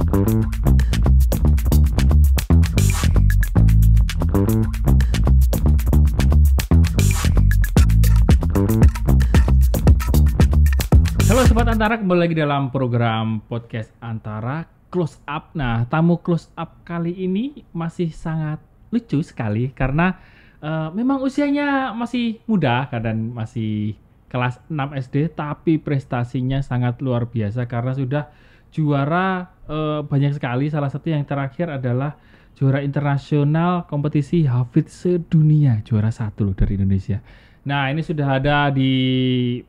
Halo Sobat Antara, kembali lagi dalam program podcast Antara Close Up. Nah, tamu Close Up kali ini masih sangat lucu sekali karena uh, memang usianya masih muda dan masih kelas 6 SD tapi prestasinya sangat luar biasa karena sudah juara uh, banyak sekali. Salah satu yang terakhir adalah juara internasional kompetisi hafid sedunia juara satu loh dari Indonesia. Nah ini sudah ada di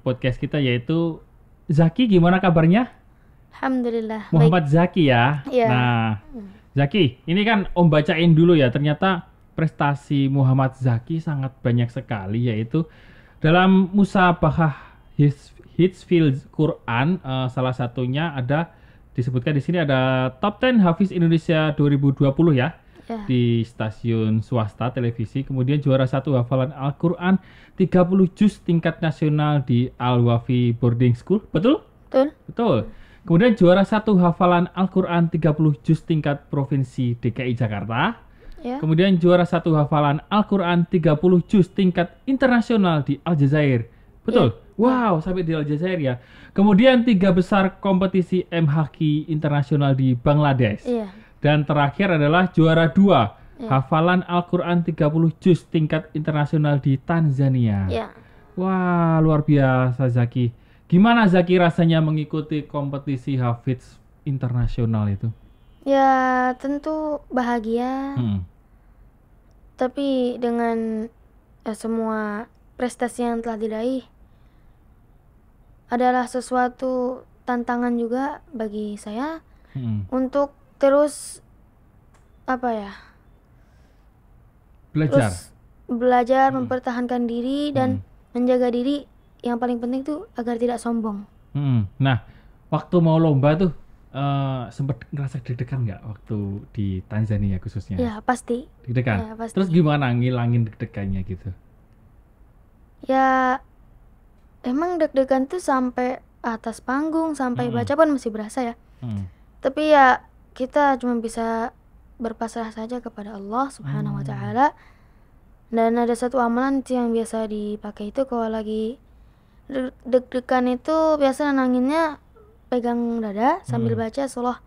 podcast kita yaitu Zaki gimana kabarnya? Alhamdulillah. Muhammad baik. Zaki ya. yeah. Nah hmm. Zaki ini kan Om bacain dulu ya ternyata prestasi Muhammad Zaki sangat banyak sekali yaitu dalam musabahah Hits, Hitsfield Quran uh, salah satunya ada disebutkan di sini ada top 10 Hafiz Indonesia 2020 ya yeah. di stasiun swasta televisi kemudian juara satu hafalan Al-Qur'an 30 juz tingkat nasional di Al-Wafi Boarding School betul betul betul kemudian juara satu hafalan Al-Qur'an 30 juz tingkat provinsi DKI Jakarta yeah. kemudian juara satu hafalan Al-Qur'an 30 juz tingkat internasional di Aljazair Betul. Yeah. Wow, sampai di Aljazair ya. Kemudian tiga besar kompetisi MHQ internasional di Bangladesh. Yeah. Dan terakhir adalah juara dua yeah. hafalan Al-Quran 30 juz tingkat internasional di Tanzania. Yeah. Wah, luar biasa Zaki. Gimana Zaki rasanya mengikuti kompetisi Hafiz internasional itu? Ya, tentu bahagia. Hmm. Tapi dengan ya, semua prestasi yang telah diraih adalah sesuatu tantangan juga bagi saya hmm. untuk terus apa ya belajar terus belajar hmm. mempertahankan diri hmm. dan hmm. menjaga diri yang paling penting tuh agar tidak sombong hmm. nah waktu mau lomba tuh Uh, eh, sempat ngerasa deg-degan nggak waktu di Tanzania khususnya? Ya pasti. Deg-degan. Ya, Terus gimana ngilangin deg-degannya gitu? ya emang deg-degan tuh sampai atas panggung sampai hmm. baca pun masih berasa ya hmm. tapi ya kita cuma bisa berpasrah saja kepada Allah Subhanahu wa hmm. taala dan ada satu amalan sih yang biasa dipakai itu kalau lagi deg-degan itu biasa nanginnya pegang dada sambil hmm. baca surah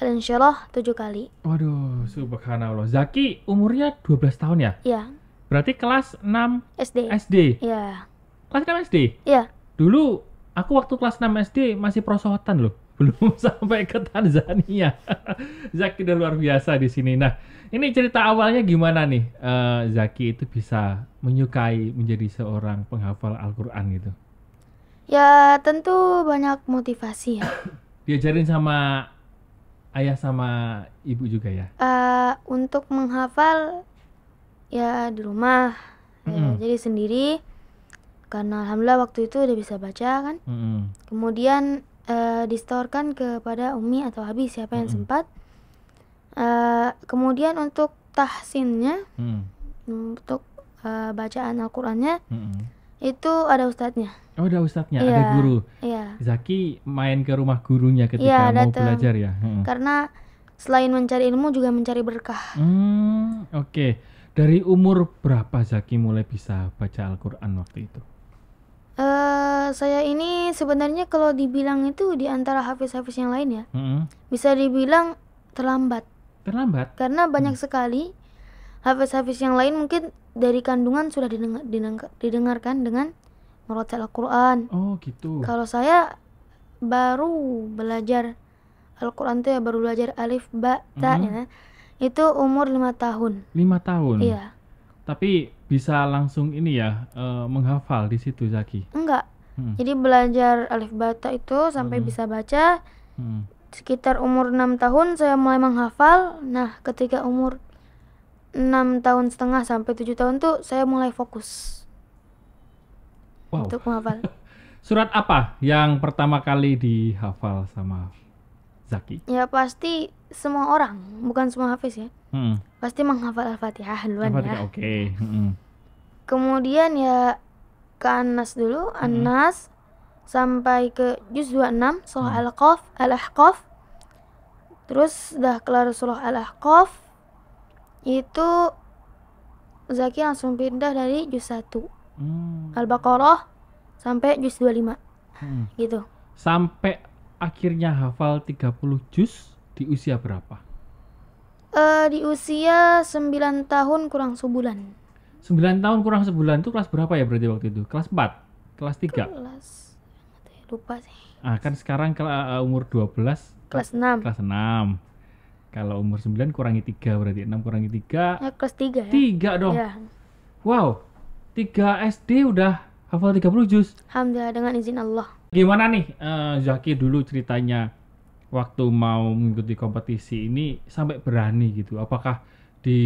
Al-Insyirah tujuh kali. Waduh, subhanallah. Zaki umurnya 12 tahun ya? Iya. Berarti kelas 6 SD. SD. Iya. Kelas 6 SD? Iya. Dulu aku waktu kelas 6 SD masih prosotan loh. Belum sampai ke Tanzania. Zaki udah luar biasa di sini. Nah, ini cerita awalnya gimana nih uh, Zaki itu bisa menyukai menjadi seorang penghafal Al-Qur'an gitu? Ya, tentu banyak motivasi ya. Diajarin sama ayah sama ibu juga ya? Uh, untuk menghafal ya di rumah mm -hmm. ya, jadi sendiri karena alhamdulillah waktu itu udah bisa baca kan mm -hmm. kemudian uh, distorkan kepada umi atau abi siapa yang mm -hmm. sempat uh, kemudian untuk tahsinnya mm untuk uh, bacaan Al-Qur'annya mm -hmm. itu ada ustadznya oh ada ustadznya ya, ada guru ya. Zaki main ke rumah gurunya ketika ya, mau datang, belajar ya mm -hmm. karena selain mencari ilmu juga mencari berkah mm, oke okay. Dari umur berapa Zaki mulai bisa baca Al-Quran waktu itu? Uh, saya ini sebenarnya kalau dibilang itu di antara hafiz-hafiz yang lain ya, mm -hmm. bisa dibilang terlambat. Terlambat? Karena banyak mm. sekali hafiz-hafiz yang lain mungkin dari kandungan sudah didengar, didengar, didengarkan dengan merotel Al-Quran. Oh gitu. Kalau saya baru belajar Al-Quran itu ya baru belajar alif, ba, ta, mm -hmm. ya itu umur lima tahun. Lima tahun. Iya. Tapi bisa langsung ini ya uh, menghafal di situ Zaki. Enggak. Hmm. Jadi belajar alif bata itu sampai hmm. bisa baca. Hmm. Sekitar umur enam tahun saya mulai menghafal. Nah, ketika umur enam tahun setengah sampai tujuh tahun tuh saya mulai fokus wow. untuk menghafal. Surat apa yang pertama kali dihafal sama Zaki? Ya pasti semua orang, bukan semua hafiz ya. Hmm. Pasti menghafal Al-Fatihah duluan al ya. Oke. Okay. Hmm. Kemudian ya ke Anas dulu, hmm. Anas sampai ke juz 26 surah hmm. Al-Qaf, Al-Ahqaf. Terus udah kelar surah Al-Ahqaf itu Zaki langsung pindah dari juz 1. Hmm. Al-Baqarah sampai juz 25. Hmm. Gitu. Sampai akhirnya hafal 30 juz di usia berapa? Uh, di usia 9 tahun kurang sebulan. 9 tahun kurang sebulan itu kelas berapa ya berarti waktu itu? Kelas 4? Kelas 3? Kelas ya, lupa sih. Ah, kan sekarang ke, eh, umur 12 kelas 6. Kelas 6. Kalau umur 9 kurangi 3 berarti 6 kurangi 3. Nah, eh, kelas 3 ya. 3 dong. Ya. Wow. 3 SD udah hafal 30 juz. Alhamdulillah dengan izin Allah. Gimana nih uh, Zaki dulu ceritanya waktu mau mengikuti kompetisi ini sampai berani gitu? Apakah di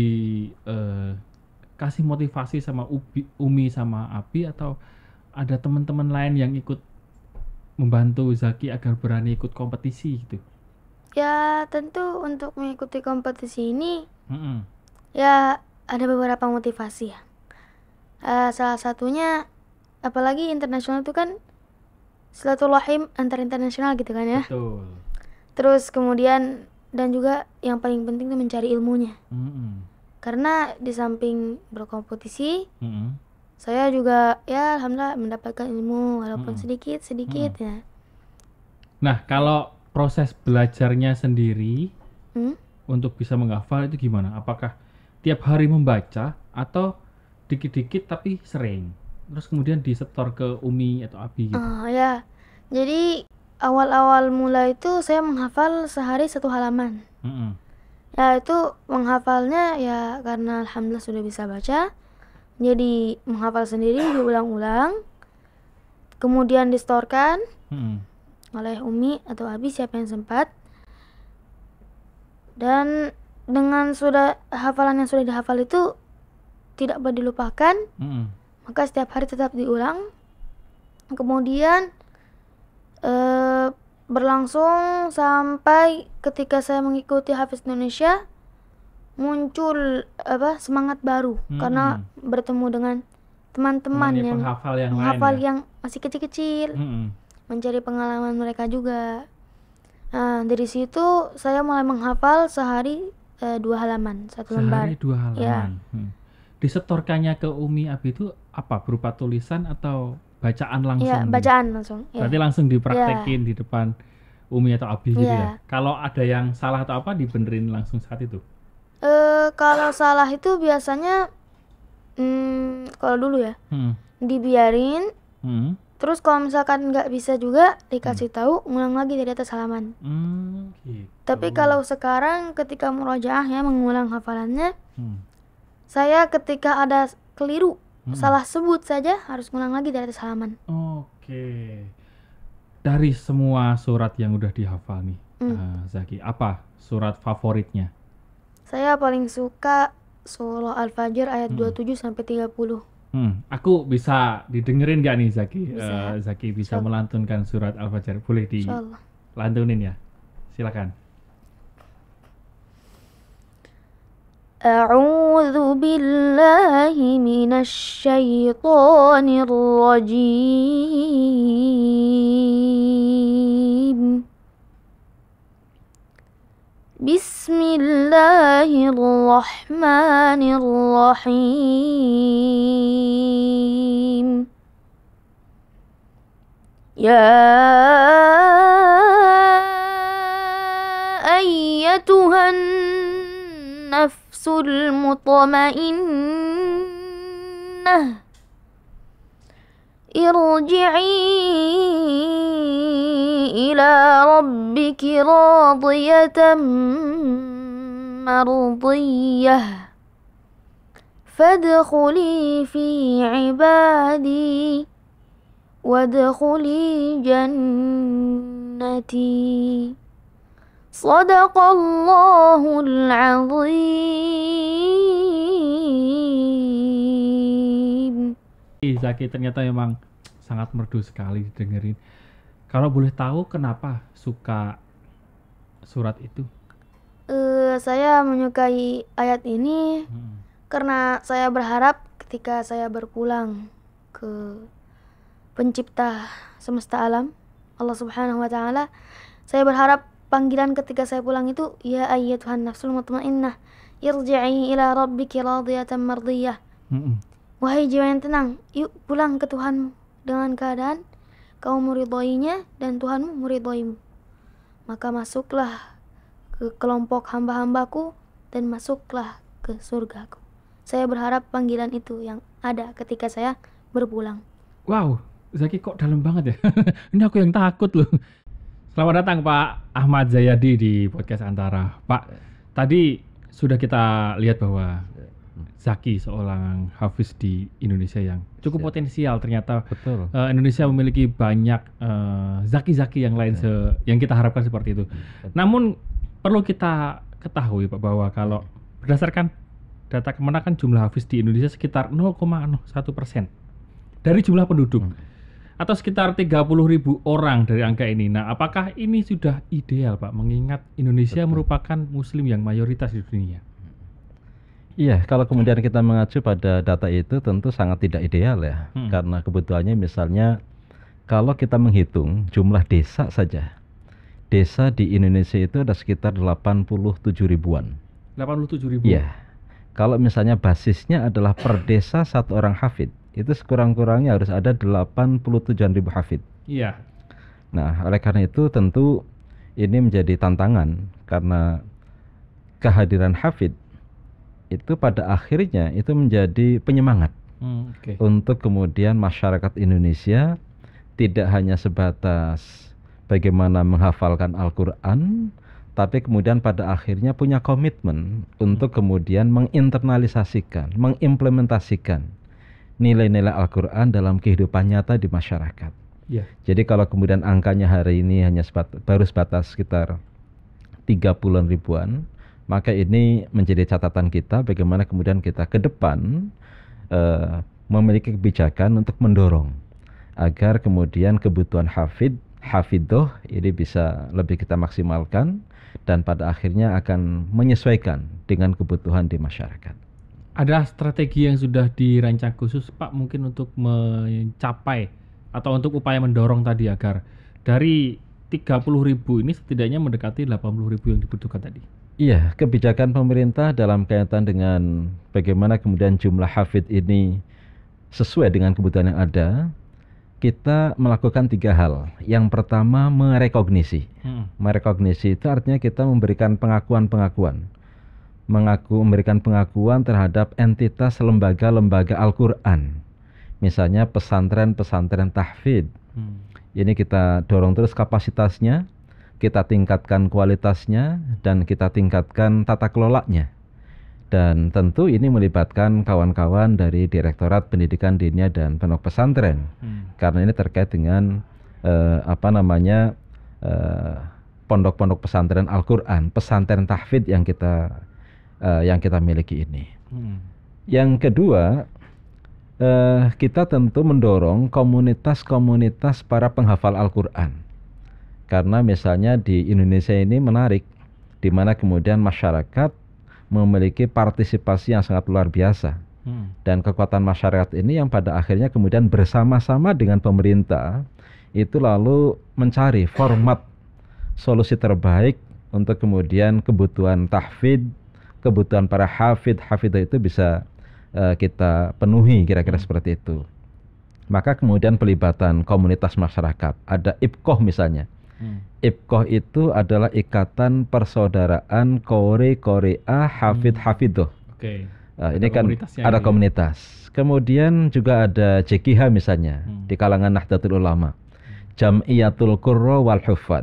uh, kasih motivasi sama Ubi, Umi sama Abi atau ada teman-teman lain yang ikut membantu Zaki agar berani ikut kompetisi gitu? Ya tentu untuk mengikuti kompetisi ini mm -mm. ya ada beberapa motivasi ya. Uh, salah satunya apalagi internasional itu kan silaturahim antar internasional gitu kan ya. Betul. Terus kemudian dan juga yang paling penting tuh mencari ilmunya. Mm -hmm. Karena di samping berkompetisi, mm -hmm. saya juga ya alhamdulillah mendapatkan ilmu walaupun mm -hmm. sedikit sedikit mm -hmm. Nah kalau proses belajarnya sendiri mm -hmm. untuk bisa menghafal itu gimana? Apakah tiap hari membaca atau dikit-dikit tapi sering? terus kemudian disetor ke Umi atau Abi gitu? Oh ya, jadi awal-awal mula itu saya menghafal sehari satu halaman. Mm -hmm. Ya itu menghafalnya ya karena alhamdulillah sudah bisa baca, jadi menghafal sendiri diulang-ulang, kemudian distorkan mm -hmm. oleh Umi atau Abi siapa yang sempat. Dan dengan sudah hafalan yang sudah dihafal itu tidak boleh dilupakan. Mm -hmm maka setiap hari tetap diulang kemudian e, berlangsung sampai ketika saya mengikuti Hafiz Indonesia muncul apa semangat baru hmm. karena bertemu dengan teman-teman yang menghafal yang, ya? yang, ya? masih kecil-kecil hmm. mencari pengalaman mereka juga nah dari situ saya mulai menghafal sehari e, dua halaman satu sehari lembar dua halaman ya. hmm. disetorkannya ke Umi Abi itu apa berupa tulisan atau bacaan iya, gitu? langsung? Iya, bacaan langsung. Ya. Berarti langsung dipraktekin ya. di depan Umi atau Abi ya. gitu iya. ya. Kalau ada yang salah atau apa dibenerin langsung saat itu? Eh kalau salah itu biasanya hmm, kalau dulu ya. Hmm. Dibiarin. Hmm. Terus kalau misalkan nggak bisa juga dikasih hmm. tahu ngulang lagi dari atas halaman. Hmm, gitu. Tapi kalau sekarang ketika murojaah ya mengulang hafalannya, hmm. saya ketika ada keliru hmm. salah sebut saja harus ngulang lagi dari atas halaman. Oke. Dari semua surat yang udah dihafal nih, hmm. uh, Zaki, apa surat favoritnya? Saya paling suka surah Al-Fajr ayat hmm. 27 sampai 30. Hmm, aku bisa didengerin gak nih Zaki? Eh, bisa. Uh, Zaki bisa Shol. melantunkan surat Al-Fajr. Boleh dilantunin ya? Silakan. أعوذ بالله من الشيطان الرجيم بسم الله الرحمن الرحيم يا أيتها النفس النفس المطمئنة ارجعي إلى ربك راضية مرضية فادخلي في عبادي وادخلي جنتي الله العظيم Zaki ternyata memang sangat merdu sekali didengerin. Kalau boleh tahu kenapa suka surat itu? Uh, saya menyukai ayat ini hmm. karena saya berharap ketika saya berpulang ke pencipta semesta alam Allah Subhanahu wa taala saya berharap panggilan ketika saya pulang itu ya ayat Tuhan nafsul mutmainnah irji'i ila rabbiki radiyatan mardiyah wahai jiwa yang tenang yuk pulang ke Tuhanmu dengan keadaan kau muridainya dan Tuhanmu meridhoimu maka masuklah ke kelompok hamba-hambaku dan masuklah ke surgaku saya berharap panggilan itu yang ada ketika saya berpulang wow Zaki kok dalam banget ya ini aku yang takut loh Selamat datang Pak Ahmad Zayadi di podcast Antara. Pak, tadi sudah kita lihat bahwa Zaki seorang hafiz di Indonesia yang cukup Siap. potensial ternyata. Betul. Uh, Indonesia memiliki banyak zaki eh, zaki-zaki yang lain se yang kita harapkan seperti itu. Betul. Namun perlu kita ketahui Pak bahwa kalau berdasarkan data kemenangan jumlah hafiz di Indonesia sekitar 0,01 persen dari jumlah penduduk. Hmm atau sekitar 30 ribu orang dari angka ini. Nah, apakah ini sudah ideal, Pak, mengingat Indonesia Betul. merupakan Muslim yang mayoritas di dunia? Iya, kalau kemudian kita mengacu pada data itu tentu sangat tidak ideal ya, hmm. karena kebutuhannya misalnya kalau kita menghitung jumlah desa saja, desa di Indonesia itu ada sekitar 87 ribuan. 87 ribu. Iya. Kalau misalnya basisnya adalah per desa satu orang hafid itu sekurang-kurangnya harus ada 87.000 hafid. Iya. Nah, oleh karena itu tentu ini menjadi tantangan karena kehadiran hafid itu pada akhirnya itu menjadi penyemangat hmm, okay. untuk kemudian masyarakat Indonesia tidak hanya sebatas bagaimana menghafalkan Al-Quran, tapi kemudian pada akhirnya punya komitmen untuk kemudian menginternalisasikan, mengimplementasikan nilai-nilai Al-Quran dalam kehidupan nyata di masyarakat. Ya. Jadi kalau kemudian angkanya hari ini hanya sebat, baru sebatas sekitar 30 puluh ribuan, maka ini menjadi catatan kita bagaimana kemudian kita ke depan uh, memiliki kebijakan untuk mendorong agar kemudian kebutuhan hafid hafidoh ini bisa lebih kita maksimalkan dan pada akhirnya akan menyesuaikan dengan kebutuhan di masyarakat ada strategi yang sudah dirancang khusus Pak mungkin untuk mencapai atau untuk upaya mendorong tadi agar dari 30 ribu ini setidaknya mendekati 80 ribu yang dibutuhkan tadi. Iya, kebijakan pemerintah dalam kaitan dengan bagaimana kemudian jumlah hafid ini sesuai dengan kebutuhan yang ada, kita melakukan tiga hal. Yang pertama merekognisi. Hmm. Merekognisi itu artinya kita memberikan pengakuan-pengakuan mengaku memberikan pengakuan terhadap entitas lembaga-lembaga Al-Qur'an. Misalnya pesantren-pesantren tahfid. Hmm. Ini kita dorong terus kapasitasnya, kita tingkatkan kualitasnya dan kita tingkatkan tata kelolanya. Dan tentu ini melibatkan kawan-kawan dari Direktorat Pendidikan Dinia dan Pondok Pesantren. Hmm. Karena ini terkait dengan eh, apa namanya pondok eh, pondok-pondok pesantren Al-Qur'an, pesantren tahfid yang kita uh, yang kita miliki ini. Hmm. Yang kedua, uh, kita tentu mendorong komunitas-komunitas para penghafal Al-Quran. Karena misalnya di Indonesia ini menarik, di mana kemudian masyarakat memiliki partisipasi yang sangat luar biasa. Hmm. Dan kekuatan masyarakat ini yang pada akhirnya kemudian bersama-sama dengan pemerintah itu lalu mencari format solusi terbaik untuk kemudian kebutuhan tahfid kebutuhan para hafid hafidah itu bisa uh, kita penuhi kira-kira hmm. seperti itu maka kemudian pelibatan komunitas masyarakat ada ibkoh misalnya hmm. ibkoh itu adalah ikatan persaudaraan kore korea hafid hmm. hafidoh okay. Uh, eh, ini kan ada ya. komunitas kemudian juga ada JKH misalnya hmm. di kalangan Nahdlatul Ulama hmm. Jam'iyatul Qurra wal Hufad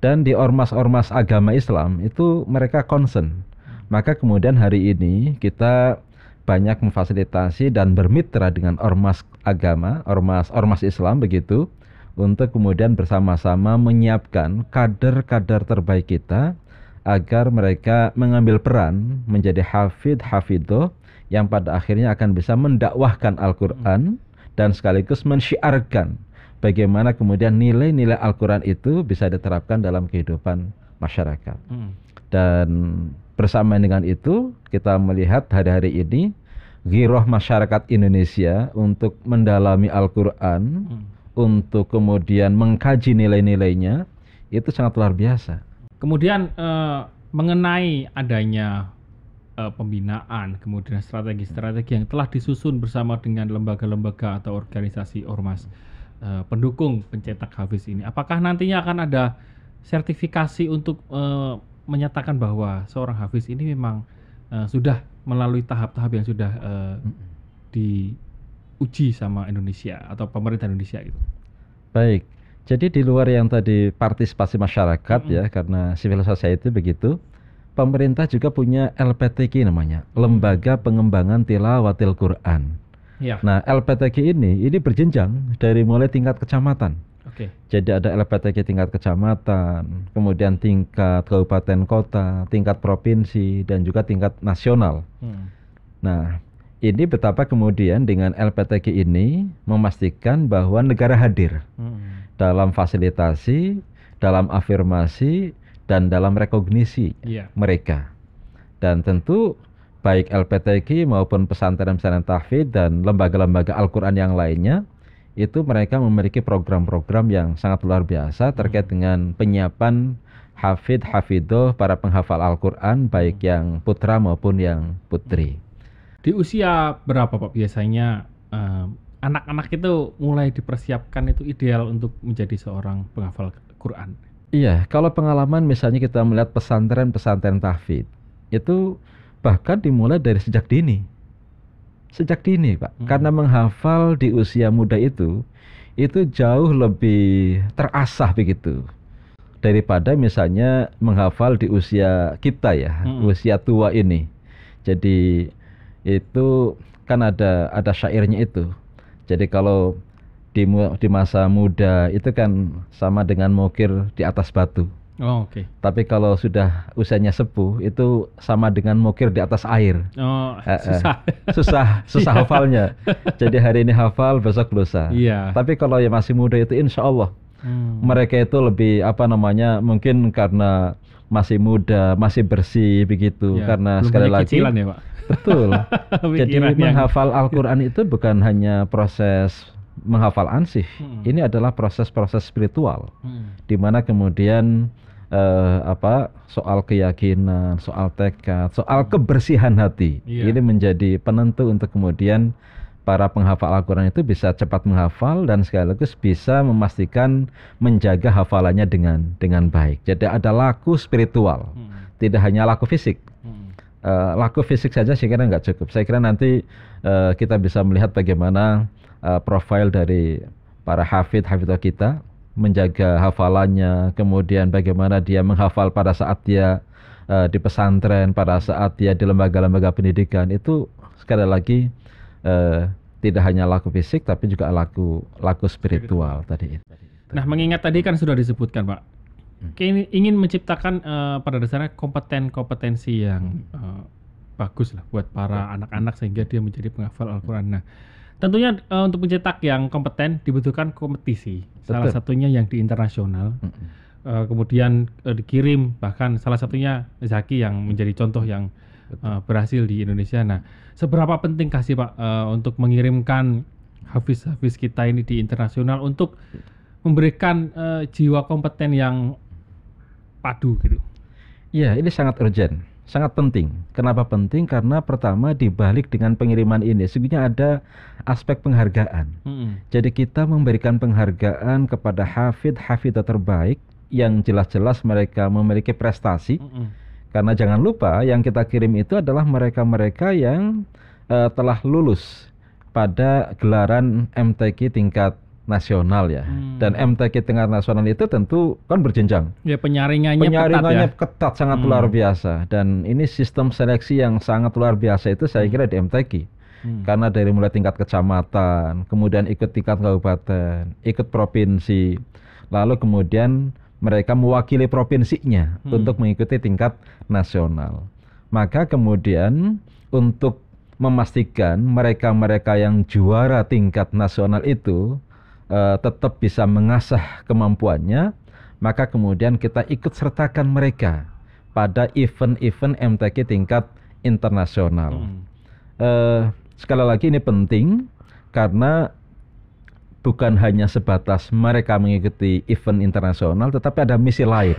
dan di ormas-ormas agama Islam itu mereka concern maka kemudian hari ini kita banyak memfasilitasi dan bermitra dengan ormas agama, ormas ormas Islam begitu untuk kemudian bersama-sama menyiapkan kader-kader terbaik kita agar mereka mengambil peran menjadi hafid hafidho yang pada akhirnya akan bisa mendakwahkan Al-Qur'an hmm. dan sekaligus mensyiarkan bagaimana kemudian nilai-nilai Al-Qur'an itu bisa diterapkan dalam kehidupan masyarakat. Hmm. Dan Bersama dengan itu, kita melihat hari-hari ini giroh masyarakat Indonesia untuk mendalami Al-Qur'an, hmm. untuk kemudian mengkaji nilai-nilainya itu sangat luar biasa. Kemudian eh, mengenai adanya eh, pembinaan, kemudian strategi-strategi yang telah disusun bersama dengan lembaga-lembaga atau organisasi ormas eh, pendukung pencetak Hafiz ini. Apakah nantinya akan ada sertifikasi untuk eh, menyatakan bahwa seorang hafiz ini memang uh, sudah melalui tahap-tahap yang sudah uh, diuji sama Indonesia atau pemerintah Indonesia gitu. Baik. Jadi di luar yang tadi partisipasi masyarakat mm -hmm. ya karena civil society begitu, pemerintah juga punya LPTK namanya, Lembaga Pengembangan Tilawatil Quran. Ya. Nah, LPTK ini ini berjenjang dari mulai tingkat kecamatan Okay. Jadi ada LPTK tingkat kecamatan, kemudian tingkat kabupaten kota, tingkat provinsi dan juga tingkat nasional. Hmm. Nah, ini betapa kemudian dengan LPTK ini memastikan bahwa negara hadir hmm. dalam fasilitasi, dalam afirmasi dan dalam rekognisi yeah. mereka. Dan tentu baik LPTK maupun pesantren-pesantren tahfidz dan lembaga-lembaga Al-Qur'an yang lainnya itu mereka memiliki program-program yang sangat luar biasa hmm. terkait dengan penyiapan hafid hafidoh para penghafal Al-Qur'an baik hmm. yang putra maupun yang putri. Hmm. Di usia berapa Pak biasanya eh, anak-anak uh, itu mulai dipersiapkan itu ideal untuk menjadi seorang penghafal al Quran? Iya, kalau pengalaman misalnya kita melihat pesantren-pesantren tahfidz itu bahkan dimulai dari sejak dini sejak dini, Pak. Hmm. Karena menghafal di usia muda itu itu jauh lebih terasah begitu daripada misalnya menghafal di usia kita ya, hmm. usia tua ini. Jadi itu kan ada ada syairnya itu. Jadi kalau di di masa muda itu kan sama dengan mukir di atas batu. Oh, oke. Okay. Tapi kalau sudah usianya sepuh itu sama dengan mukir di atas air. Oh, eh, susah. Eh, susah, susah iya. hafalnya. Jadi hari ini hafal, besok lusa. Iya. Yeah. Tapi kalau yang masih muda itu insya Allah hmm. mereka itu lebih apa namanya mungkin karena masih muda, masih bersih begitu. yeah. karena Belum sekali lagi. ya, Pak. Betul. Jadi yang... Al-Qur'an itu bukan hanya proses menghafal ansih. Hmm. Ini adalah proses-proses spiritual. Hmm. Di mana kemudian eh, apa soal keyakinan, soal tekad, soal kebersihan hati. Yeah. Ini menjadi penentu untuk kemudian para penghafal Al-Quran itu bisa cepat menghafal dan sekaligus bisa memastikan menjaga hafalannya dengan dengan baik. Jadi ada laku spiritual, hmm. tidak hanya laku fisik. Hmm. Uh, laku fisik saja saya kira nggak cukup. Saya kira nanti uh, kita bisa melihat bagaimana uh, profil dari para hafid hafidah kita menjaga hafalannya, kemudian bagaimana dia menghafal pada saat dia uh, di pesantren, pada saat dia di lembaga-lembaga pendidikan itu sekali lagi uh, tidak hanya laku fisik tapi juga laku laku spiritual tadi. Nah, mengingat tadi kan sudah disebutkan, Pak. Hmm. Kini ingin menciptakan uh, pada dasarnya kompeten-kompetensi yang uh, bagus lah buat para hmm. anak-anak sehingga dia menjadi penghafal Al-Qur'an. Nah, Tentunya uh, untuk mencetak yang kompeten dibutuhkan kompetisi. Betul. Salah satunya yang di internasional. Mm -hmm. uh, kemudian uh, dikirim bahkan salah satunya Zaki yang menjadi contoh yang uh, berhasil di Indonesia. Nah, seberapa penting kasih Pak uh, untuk mengirimkan hafiz-hafiz kita ini di internasional untuk memberikan uh, jiwa kompeten yang padu gitu. Iya, ini sangat urgent sangat penting. Kenapa penting? Karena pertama dibalik dengan pengiriman ini sebenarnya ada aspek penghargaan. Hmm. Jadi kita memberikan penghargaan kepada hafid hafidah terbaik yang jelas-jelas mereka memiliki prestasi. Hmm. Karena jangan lupa yang kita kirim itu adalah mereka-mereka yang uh, telah lulus pada gelaran MTQ tingkat nasional ya. Hmm. Dan MTK tingkat nasional itu tentu kan berjenjang. Ya penyaringannya, penyaringannya ketat, ya? ketat sangat hmm. luar biasa dan ini sistem seleksi yang sangat luar biasa itu saya hmm. kira di MTK. Hmm. Karena dari mulai tingkat kecamatan, kemudian ikut tingkat kabupaten, ikut provinsi, lalu kemudian mereka mewakili provinsinya hmm. untuk mengikuti tingkat nasional. Maka kemudian untuk memastikan mereka-mereka yang juara tingkat nasional itu uh, tetap bisa mengasah kemampuannya, maka kemudian kita ikut sertakan mereka pada event-event MTQ tingkat internasional. Hmm. Uh, sekali lagi ini penting karena bukan hanya sebatas mereka mengikuti event internasional, tetapi ada misi lain.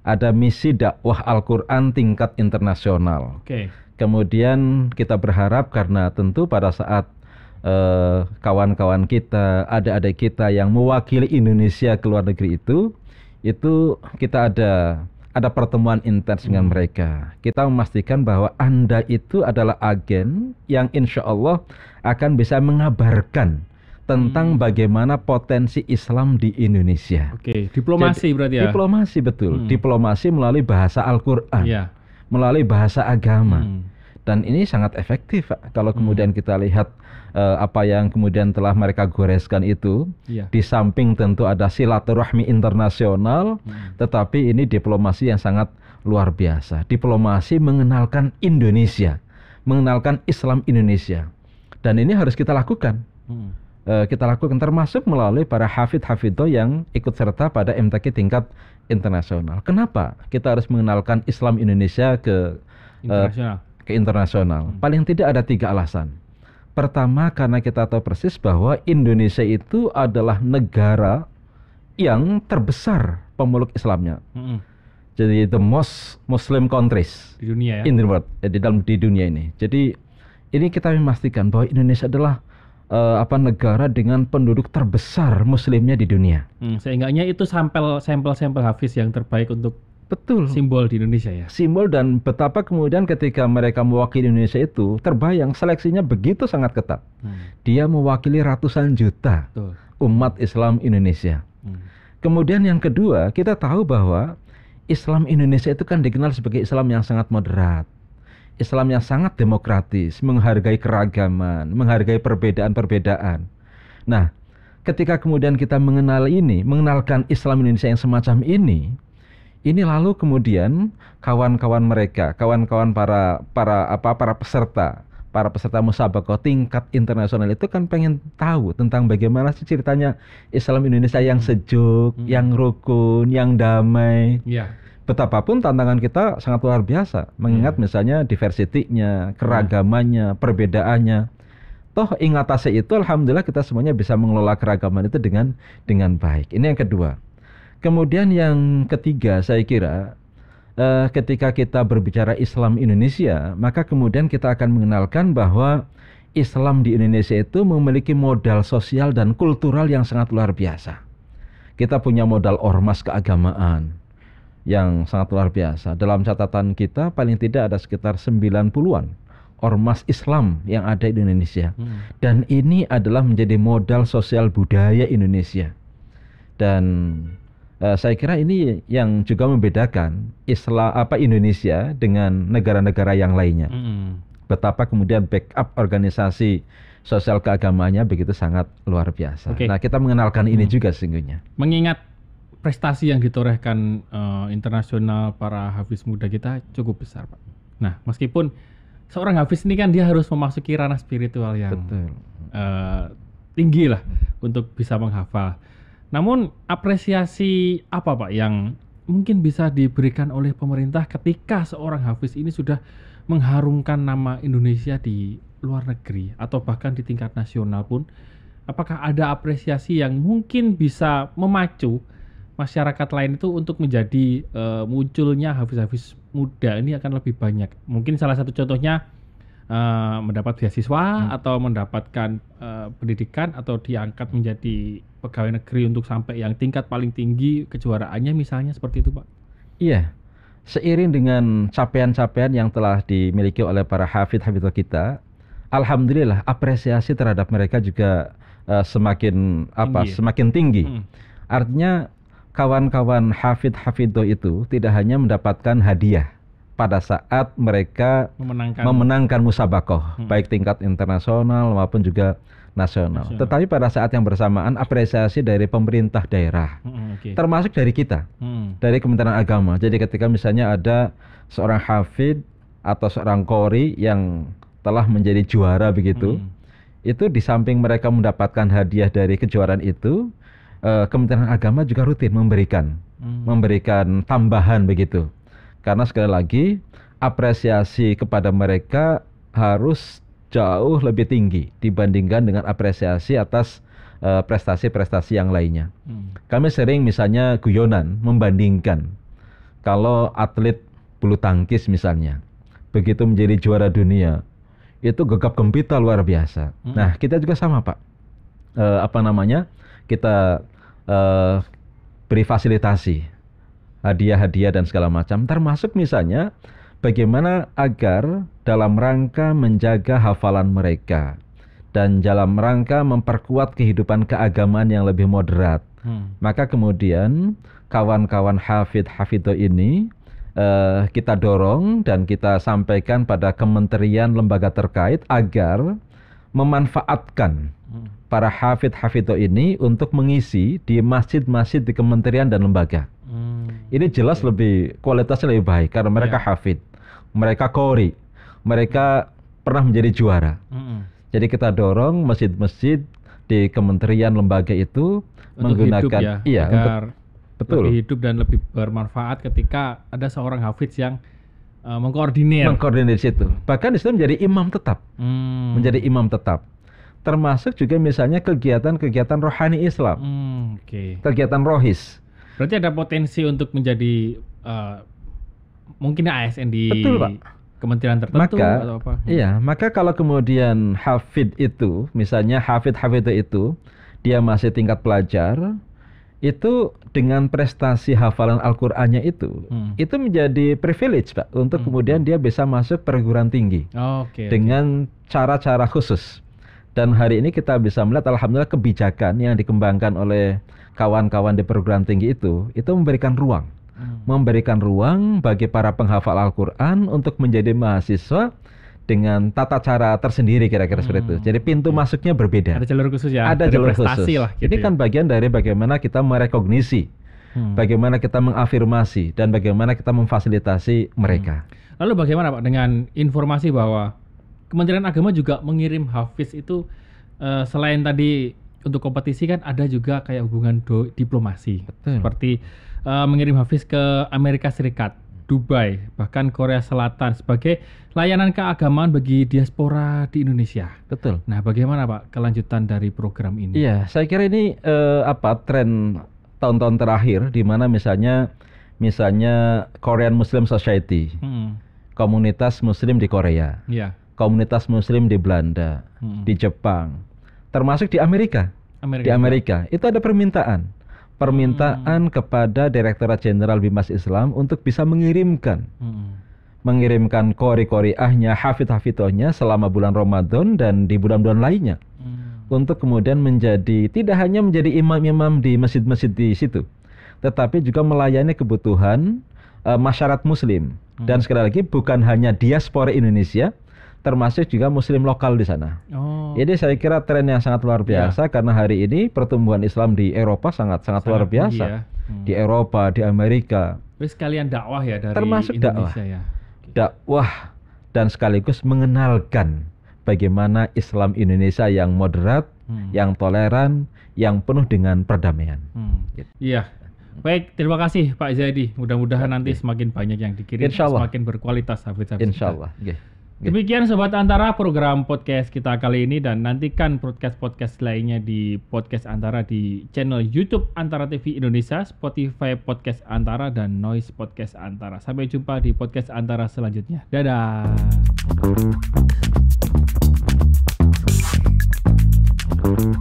Ada misi dakwah Al-Quran tingkat internasional. Okay. Kemudian kita berharap karena tentu pada saat Eh, kawan-kawan uh, kita, ada adik kita yang mewakili Indonesia ke luar negeri itu, itu kita ada ada pertemuan intens dengan hmm. mereka. Kita memastikan bahwa Anda itu adalah agen yang insya Allah akan bisa mengabarkan tentang hmm. bagaimana potensi Islam di Indonesia. Oke, diplomasi Jadi, berarti ya. Diplomasi betul, hmm. diplomasi melalui bahasa Al-Qur'an. Yeah. Melalui bahasa agama. Hmm dan ini sangat efektif Pak. kalau hmm. kemudian kita lihat uh, apa yang kemudian telah mereka goreskan itu ya. di samping tentu ada silaturahmi internasional hmm. tetapi ini diplomasi yang sangat luar biasa diplomasi mengenalkan Indonesia mengenalkan Islam Indonesia dan ini harus kita lakukan hmm. uh, kita lakukan termasuk melalui para hafid hafidho yang ikut serta pada MTK tingkat internasional. Kenapa kita harus mengenalkan Islam Indonesia ke eh, internasional? ke internasional? Hmm. Paling tidak ada tiga alasan. Pertama, karena kita tahu persis bahwa Indonesia itu adalah negara yang terbesar pemeluk Islamnya. -hmm. Jadi the most Muslim countries di dunia ya. In the world, eh, di dalam di dunia ini. Jadi ini kita memastikan bahwa Indonesia adalah uh, apa negara dengan penduduk terbesar muslimnya di dunia. Hmm, seenggaknya itu sampel sampel sampel Hafiz yang terbaik untuk Betul. Simbol di Indonesia ya. Simbol dan betapa kemudian ketika mereka mewakili Indonesia itu terbayang seleksinya begitu sangat ketat. Hmm. Dia mewakili ratusan juta Betul. umat Islam Indonesia. Hmm. Kemudian yang kedua, kita tahu bahwa Islam Indonesia itu kan dikenal sebagai Islam yang sangat moderat. Islam yang sangat demokratis, menghargai keragaman, menghargai perbedaan-perbedaan. Nah, ketika kemudian kita mengenal ini, mengenalkan Islam Indonesia yang semacam ini, ini lalu kemudian kawan-kawan mereka, kawan-kawan para para apa para peserta para peserta musabaqah tingkat internasional itu kan pengen tahu tentang bagaimana sih ceritanya Islam Indonesia yang hmm. sejuk, hmm. yang rukun, yang damai. Yeah. Betapapun tantangan kita sangat luar biasa, mengingat yeah. Hmm. misalnya diversitinya, hmm. keragamannya, yeah. perbedaannya. Toh ingatase itu alhamdulillah kita semuanya bisa mengelola keragaman itu dengan dengan baik. Ini yang kedua. Kemudian yang ketiga saya kira eh, ketika kita berbicara Islam Indonesia, maka kemudian kita akan mengenalkan bahwa Islam di Indonesia itu memiliki modal sosial dan kultural yang sangat luar biasa. Kita punya modal ormas keagamaan yang sangat luar biasa. Dalam catatan kita paling tidak ada sekitar 90-an ormas Islam yang ada di Indonesia. Hmm. Dan ini adalah menjadi modal sosial budaya Indonesia. Dan uh, saya kira ini yang juga membedakan Islam apa Indonesia dengan negara-negara yang lainnya. Mm. Betapa kemudian backup organisasi sosial keagamanya begitu sangat luar biasa. Okay. Nah, kita mengenalkan mm. ini juga sesungguhnya. Mengingat prestasi yang ditorehkan uh, internasional para hafiz muda kita cukup besar, Pak. Nah, meskipun seorang hafiz ini kan dia harus memasuki ranah spiritual yang Betul. Uh, tinggi lah untuk bisa menghafal. Namun apresiasi apa Pak yang mungkin bisa diberikan oleh pemerintah ketika seorang Hafiz ini sudah mengharumkan nama Indonesia di luar negeri atau bahkan di tingkat nasional pun apakah ada apresiasi yang mungkin bisa memacu masyarakat lain itu untuk menjadi uh, munculnya Hafiz-Hafiz muda ini akan lebih banyak. Mungkin salah satu contohnya uh, mendapat beasiswa hmm. atau mendapatkan uh, pendidikan atau diangkat menjadi pegawai negeri untuk sampai yang tingkat paling tinggi kejuaraannya misalnya seperti itu pak? Iya, seiring dengan capaian-capaian yang telah dimiliki oleh para hafid hafid kita, alhamdulillah apresiasi terhadap mereka juga uh, semakin tinggi. apa ya? semakin tinggi. Hmm. Artinya kawan-kawan hafid hafidho itu tidak hanya mendapatkan hadiah pada saat mereka memenangkan, memenangkan musabakoh hmm. baik tingkat internasional maupun juga nasional. nasional. Tetapi pada saat yang bersamaan apresiasi dari pemerintah daerah, hmm, okay. termasuk dari kita, hmm. dari Kementerian Agama. Jadi ketika misalnya ada seorang hafid atau seorang kori yang telah menjadi juara begitu, hmm. itu di samping mereka mendapatkan hadiah dari kejuaraan itu, eh, Kementerian Agama juga rutin memberikan, hmm. memberikan tambahan begitu karena sekali lagi apresiasi kepada mereka harus jauh lebih tinggi dibandingkan dengan apresiasi atas eh, prestasi-prestasi uh, yang lainnya. Hmm. Kami sering misalnya guyonan membandingkan kalau atlet bulu tangkis misalnya begitu menjadi juara dunia itu gegap gempita luar biasa. Hmm. Nah kita juga sama pak, uh, apa namanya kita uh, beri fasilitasi hadiah-hadiah dan segala macam termasuk misalnya bagaimana agar dalam rangka menjaga hafalan mereka dan dalam rangka memperkuat kehidupan keagamaan yang lebih moderat. Hmm. Maka kemudian kawan-kawan hafid hafidho ini eh, kita dorong dan kita sampaikan pada kementerian lembaga terkait agar memanfaatkan hmm. para hafid hafidho ini untuk mengisi di masjid-masjid di kementerian dan lembaga. Ini jelas iya. lebih kualitasnya lebih baik karena mereka yeah. hafid, mereka kori, mereka pernah menjadi juara. Mm. Jadi kita dorong masjid-masjid di kementerian lembaga itu untuk menggunakan hidup ya, iya agar untuk betul lebih hidup dan lebih bermanfaat ketika ada seorang hafid yang uh, mengkoordinir mengkoordinir situ. Bahkan di menjadi imam tetap. Mm. Menjadi imam tetap termasuk juga misalnya kegiatan-kegiatan rohani Islam, hmm, okay. kegiatan rohis. Berarti ada potensi untuk menjadi uh, mungkin ASN di Betul, Pak. kementerian tertentu maka, atau apa? Iya, maka kalau kemudian Hafid itu, misalnya Hafid Hafid itu, dia masih tingkat pelajar, itu dengan prestasi hafalan al nya itu, hmm. itu menjadi privilege Pak untuk hmm. kemudian dia bisa masuk perguruan tinggi. Oh, okay, dengan cara-cara okay. khusus. Dan hari ini kita bisa melihat alhamdulillah kebijakan yang dikembangkan oleh kawan-kawan di perguruan tinggi itu itu memberikan ruang hmm. memberikan ruang bagi para penghafal Al-Qur'an untuk menjadi mahasiswa dengan tata cara tersendiri kira-kira hmm. seperti itu. Hmm. Jadi pintu masuknya berbeda. Ada jalur khusus ya. Ada jalur khusus. Lah, gitu Ini ya. kan bagian dari bagaimana kita merekognisi, hmm. bagaimana kita mengafirmasi dan bagaimana kita memfasilitasi mereka. Hmm. Lalu bagaimana Pak dengan informasi bahwa Kementerian Agama juga mengirim hafiz itu eh, selain tadi untuk kompetisi kan ada juga kayak hubungan do, diplomasi Betul. seperti uh, mengirim Hafiz ke Amerika Serikat, Dubai, bahkan Korea Selatan sebagai layanan keagamaan bagi diaspora di Indonesia. Betul. Nah, bagaimana Pak kelanjutan dari program ini? Iya, saya kira ini uh, apa tren tahun-tahun terakhir di mana misalnya misalnya Korean Muslim Society. Hmm. Komunitas muslim di Korea. Iya. Komunitas muslim di Belanda, hmm. di Jepang termasuk di Amerika. Amerika. Di Amerika itu ada permintaan, permintaan hmm. kepada Direktorat Jenderal Bimas Islam untuk bisa mengirimkan, hmm. mengirimkan kori kori ahnya hafid hafidohnya selama bulan Ramadan dan di bulan-bulan lainnya. Hmm. Untuk kemudian menjadi tidak hanya menjadi imam-imam di masjid-masjid di situ, tetapi juga melayani kebutuhan uh, masyarakat Muslim. Dan hmm. sekali lagi bukan hanya diaspora Indonesia, termasuk juga muslim lokal di sana. Oh. Jadi saya kira tren yang sangat luar iya. biasa ya. karena hari ini pertumbuhan Islam di Eropa sangat sangat, sangat luar biasa. Ya. Hmm. Di Eropa, di Amerika. Terus kalian dakwah ya dari termasuk Indonesia dakwah. ya. Dakwah dan sekaligus mengenalkan bagaimana Islam Indonesia yang moderat, hmm. yang toleran, yang penuh dengan perdamaian. Hmm. Iya. Baik, terima kasih Pak Zaidi. Mudah-mudahan ya, nanti ya. semakin banyak yang dikirim, semakin berkualitas Insya Allah. Okay. Gitu. Demikian Sobat Antara program podcast kita kali ini dan nantikan podcast-podcast lainnya di Podcast Antara di channel YouTube Antara TV Indonesia, Spotify Podcast Antara, dan Noise Podcast Antara. Sampai jumpa di Podcast Antara selanjutnya. Dadah!